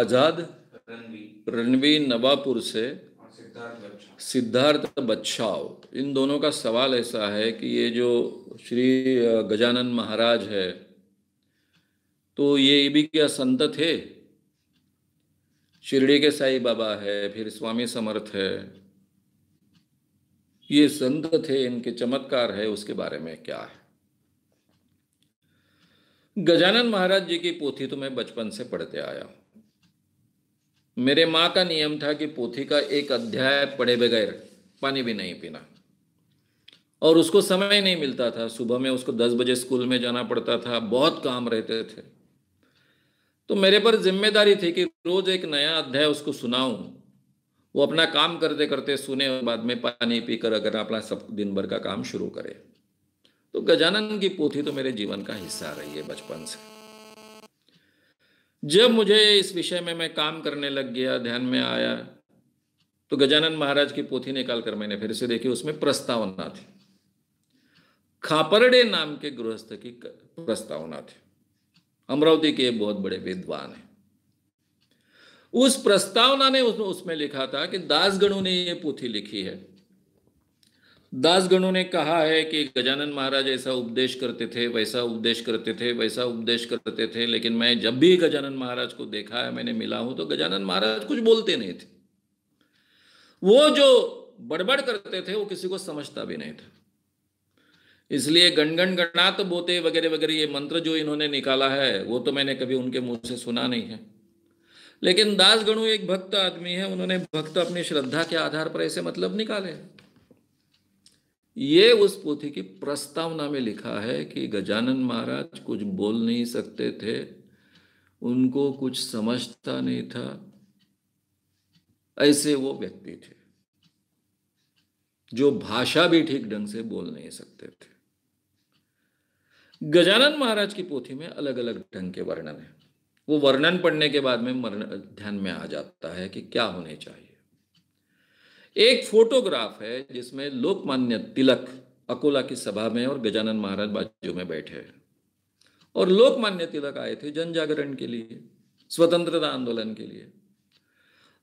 आजाद रणवीर नवापुर से सिद्धार्थ बच्छाव इन दोनों का सवाल ऐसा है कि ये जो श्री गजानन महाराज है तो ये भी क्या संत थे शिरडी के साई बाबा है फिर स्वामी समर्थ है ये संत थे इनके चमत्कार है उसके बारे में क्या है गजानन महाराज जी की पोथी तो मैं बचपन से पढ़ते आया हूं मेरे माँ का नियम था कि पोथी का एक अध्याय पढ़े बगैर पानी भी नहीं पीना और उसको समय नहीं मिलता था सुबह में उसको दस बजे स्कूल में जाना पड़ता था बहुत काम रहते थे तो मेरे पर जिम्मेदारी थी कि रोज एक नया अध्याय उसको सुनाऊं वो अपना काम करते करते सुने और बाद में पानी पीकर अगर अपना सब दिन भर का काम शुरू करे तो गजानन की पोथी तो मेरे जीवन का हिस्सा रही है बचपन से जब मुझे इस विषय में मैं काम करने लग गया ध्यान में आया तो गजानन महाराज की पोथी निकाल कर मैंने फिर से देखी उसमें प्रस्तावना थी खापरडे नाम के गृहस्थ की प्रस्तावना थी अमरावती के बहुत बड़े विद्वान हैं उस प्रस्तावना ने उसमें लिखा था कि दासगणों ने यह पोथी लिखी है दासगणों ने कहा है कि गजानन महाराज ऐसा उपदेश करते थे वैसा उपदेश करते थे वैसा उपदेश करते थे लेकिन मैं जब भी गजानन महाराज को देखा है मैंने मिला हूं तो गजानन महाराज कुछ बोलते नहीं थे वो जो बड़बड़ करते थे वो किसी को समझता भी नहीं था इसलिए गणगण गणात तो बोते वगैरह वगैरह ये मंत्र जो इन्होंने निकाला है वो तो मैंने कभी उनके मुंह से सुना नहीं है लेकिन दासगणु एक भक्त आदमी है उन्होंने भक्त अपनी श्रद्धा के आधार पर ऐसे मतलब निकाले हैं ये उस पोथी की प्रस्तावना में लिखा है कि गजानन महाराज कुछ बोल नहीं सकते थे उनको कुछ समझता नहीं था ऐसे वो व्यक्ति थे जो भाषा भी ठीक ढंग से बोल नहीं सकते थे गजानन महाराज की पोथी में अलग अलग ढंग के वर्णन है वो वर्णन पढ़ने के बाद में ध्यान में आ जाता है कि क्या होने चाहिए एक फोटोग्राफ है जिसमें लोकमान्य तिलक अकोला की सभा में और गजानन महाराज बाजू में बैठे हैं और लोकमान्य तिलक आए थे जन जागरण के लिए स्वतंत्रता आंदोलन के लिए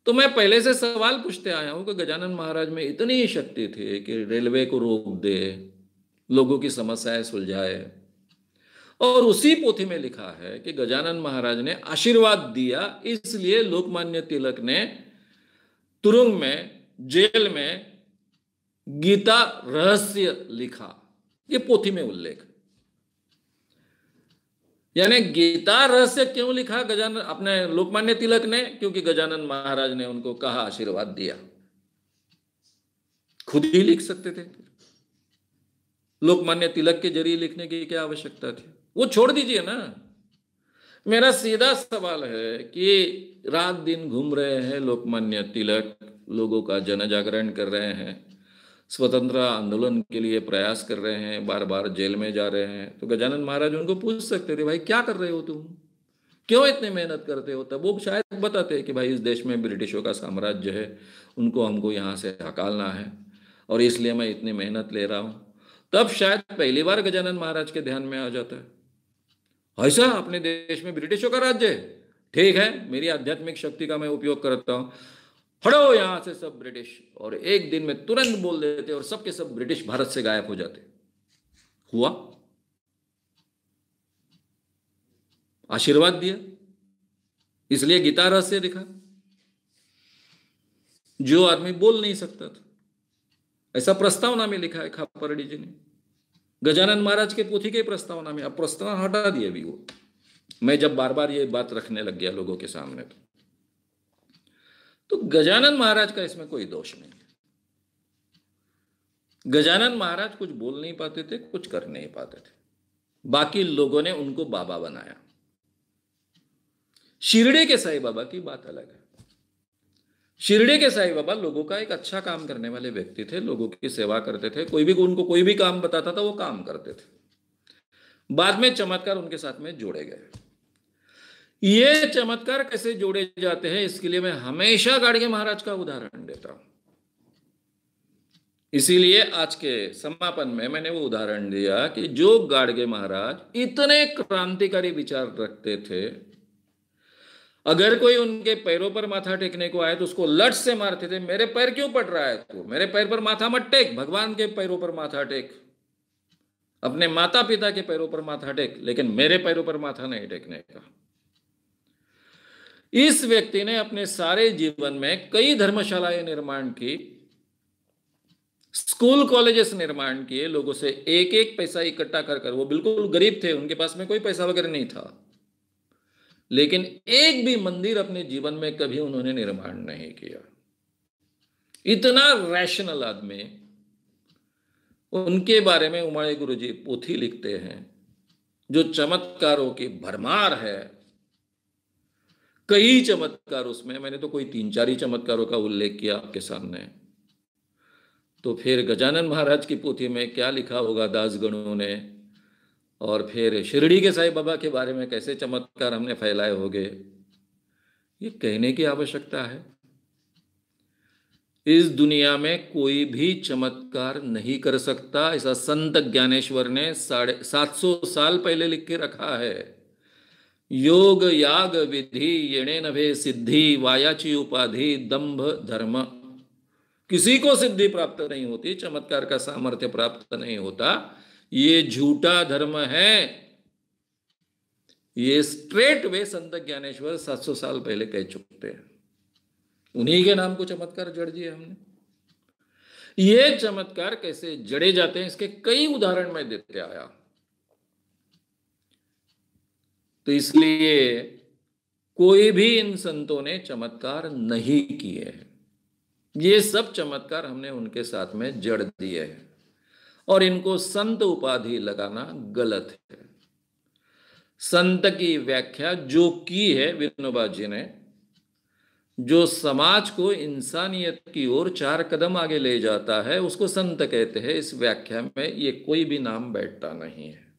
तो मैं पहले से सवाल पूछते आया हूं कि गजानन महाराज में इतनी शक्ति थी कि रेलवे को रोक दे लोगों की समस्याएं सुलझाए और उसी पोथी में लिखा है कि गजानन महाराज ने आशीर्वाद दिया इसलिए लोकमान्य तिलक ने तुरंग में जेल में गीता रहस्य लिखा ये पोथी में उल्लेख यानी गीता रहस्य क्यों लिखा गजानन अपने लोकमान्य तिलक ने क्योंकि गजानन महाराज ने उनको कहा आशीर्वाद दिया खुद ही लिख सकते थे लोकमान्य तिलक के जरिए लिखने की क्या आवश्यकता थी वो छोड़ दीजिए ना मेरा सीधा सवाल है कि रात दिन घूम रहे हैं लोकमान्य तिलक लोगों का जन जागरण कर रहे हैं स्वतंत्र आंदोलन के लिए प्रयास कर रहे हैं बार बार जेल में जा रहे हैं तो गजानन महाराज उनको पूछ सकते थे भाई क्या कर रहे हो तुम क्यों इतने मेहनत करते हो तब वो शायद बताते कि भाई इस देश में ब्रिटिशों का साम्राज्य है उनको हमको यहाँ से हकालना है और इसलिए मैं इतनी मेहनत ले रहा हूँ तब शायद पहली बार गजानन महाराज के ध्यान में आ जाता है ऐसा अपने देश में ब्रिटिशों का राज्य है ठीक है मेरी आध्यात्मिक शक्ति का मैं उपयोग करता हूँ हटो यहां से सब ब्रिटिश और एक दिन में तुरंत बोल देते और सबके सब ब्रिटिश भारत से गायब हो जाते हुआ आशीर्वाद दिया इसलिए गीता रहस्य दिखा लिखा जो आदमी बोल नहीं सकता था ऐसा प्रस्तावना में लिखा है खापरडी जी ने गजानन महाराज के पोथी के प्रस्तावना में अब प्रस्तावना हटा दिया अभी वो मैं जब बार बार ये बात रखने लग गया लोगों के सामने तो तो गजानन महाराज का इसमें कोई दोष नहीं है गजानन महाराज कुछ बोल नहीं पाते थे कुछ कर नहीं पाते थे बाकी लोगों ने उनको बाबा बनाया शिरडे के साई बाबा की बात अलग है शिरडे के साई बाबा लोगों का एक अच्छा काम करने वाले व्यक्ति थे लोगों की सेवा करते थे कोई भी उनको कोई भी काम बताता था वो काम करते थे बाद में चमत्कार उनके साथ में जोड़े गए ये चमत्कार कैसे जोड़े जाते हैं इसके लिए मैं हमेशा गाड़गे महाराज का उदाहरण देता हूं इसीलिए आज के समापन में मैंने वो उदाहरण दिया कि जो गाड़गे महाराज इतने क्रांतिकारी विचार रखते थे अगर कोई उनके पैरों पर माथा टेकने को आए तो उसको लट से मारते थे मेरे पैर क्यों पड़ रहा है तू तो? मेरे पैर पर माथा मत टेक भगवान के पैरों पर माथा टेक अपने माता पिता के पैरों पर माथा टेक लेकिन मेरे पैरों पर माथा नहीं टेकने का इस व्यक्ति ने अपने सारे जीवन में कई धर्मशालाएं निर्माण की स्कूल कॉलेजेस निर्माण किए लोगों से एक एक पैसा इकट्ठा कर कर वो बिल्कुल गरीब थे उनके पास में कोई पैसा वगैरह नहीं था लेकिन एक भी मंदिर अपने जीवन में कभी उन्होंने निर्माण नहीं किया इतना रैशनल आदमी उनके बारे में उमाड़े जी पोथी लिखते हैं जो चमत्कारों की भरमार है कई चमत्कार उसमें मैंने तो कोई तीन चार ही चमत्कारों का उल्लेख किया आपके सामने तो फिर गजानन महाराज की पोथी में क्या लिखा होगा दासगणों ने और फिर शिरडी के साई बाबा के बारे में कैसे चमत्कार हमने फैलाए होंगे ये कहने की आवश्यकता है इस दुनिया में कोई भी चमत्कार नहीं कर सकता ऐसा संत ज्ञानेश्वर ने साढ़े सात सौ साल पहले लिख के रखा है योग याग विधि येणे नभे सिद्धि वायाची उपाधि दंभ धर्म किसी को सिद्धि प्राप्त नहीं होती चमत्कार का सामर्थ्य प्राप्त नहीं होता ये झूठा धर्म है ये स्ट्रेट वे संत ज्ञानेश्वर 700 साल पहले कह चुके हैं उन्हीं के नाम को चमत्कार जड़ दिए हमने ये चमत्कार कैसे जड़े जाते हैं इसके कई उदाहरण मैं देते आया तो इसलिए कोई भी इन संतों ने चमत्कार नहीं किए हैं ये सब चमत्कार हमने उनके साथ में जड़ दिए हैं और इनको संत उपाधि लगाना गलत है संत की व्याख्या जो की है विनोबा जी ने जो समाज को इंसानियत की ओर चार कदम आगे ले जाता है उसको संत कहते हैं इस व्याख्या में ये कोई भी नाम बैठता नहीं है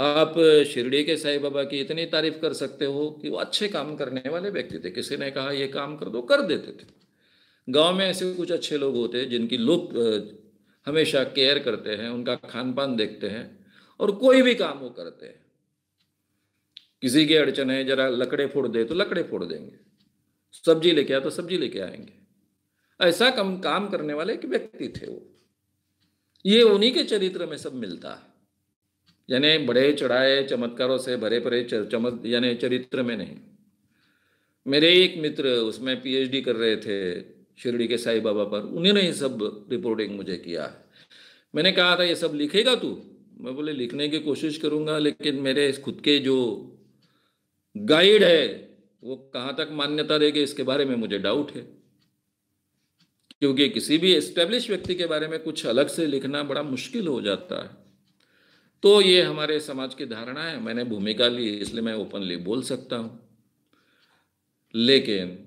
आप शिरडी के साईं बाबा की इतनी तारीफ कर सकते हो कि वो अच्छे काम करने वाले व्यक्ति थे किसी ने कहा ये काम कर दो कर देते थे गांव में ऐसे कुछ अच्छे लोग होते हैं जिनकी लोग हमेशा केयर करते हैं उनका खान पान देखते हैं और कोई भी काम वो करते हैं किसी की अड़चन है जरा लकड़े फोड़ दे तो लकड़े फोड़ देंगे सब्जी लेके आए तो सब्जी लेके आएंगे ऐसा कम काम करने वाले एक व्यक्ति थे वो ये उन्हीं के चरित्र में सब मिलता है यानी बड़े चढ़ाए चमत्कारों से भरे भरे चमत् यानी चरित्र में नहीं मेरे एक मित्र उसमें पीएचडी कर रहे थे शिरडी के साई बाबा पर उन्होंने ये सब रिपोर्टिंग मुझे किया मैंने कहा था ये सब लिखेगा तू मैं बोले लिखने की कोशिश करूंगा लेकिन मेरे खुद के जो गाइड है वो कहाँ तक मान्यता देगी इसके बारे में मुझे डाउट है क्योंकि किसी भी एस्टेब्लिश व्यक्ति के बारे में कुछ अलग से लिखना बड़ा मुश्किल हो जाता है तो ये हमारे समाज की धारणा है मैंने भूमिका ली इसलिए मैं ओपनली बोल सकता हूं लेकिन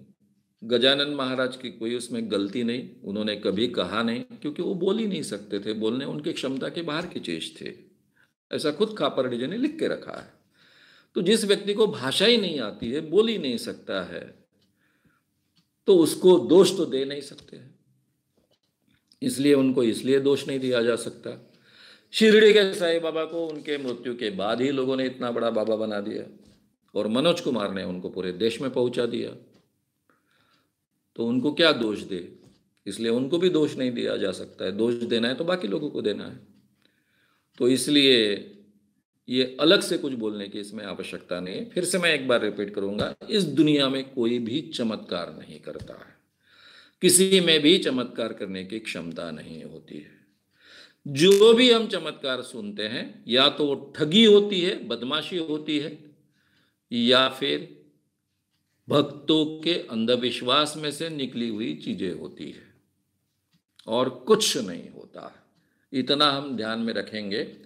गजानन महाराज की कोई उसमें गलती नहीं उन्होंने कभी कहा नहीं क्योंकि वो बोल ही नहीं सकते थे बोलने उनकी क्षमता के बाहर की चीज थे ऐसा खुद जी ने लिख के रखा है तो जिस व्यक्ति को भाषा ही नहीं आती है बोल ही नहीं सकता है तो उसको दोष तो दे नहीं सकते इसलिए उनको इसलिए दोष नहीं दिया जा सकता शिरडी के साई बाबा को उनके मृत्यु के बाद ही लोगों ने इतना बड़ा बाबा बना दिया और मनोज कुमार ने उनको पूरे देश में पहुंचा दिया तो उनको क्या दोष दे इसलिए उनको भी दोष नहीं दिया जा सकता है दोष देना है तो बाकी लोगों को देना है तो इसलिए ये अलग से कुछ बोलने की इसमें आवश्यकता नहीं है फिर से मैं एक बार रिपीट करूंगा इस दुनिया में कोई भी चमत्कार नहीं करता है किसी में भी चमत्कार करने की क्षमता नहीं होती है जो भी हम चमत्कार सुनते हैं या तो वो ठगी होती है बदमाशी होती है या फिर भक्तों के अंधविश्वास में से निकली हुई चीजें होती है और कुछ नहीं होता इतना हम ध्यान में रखेंगे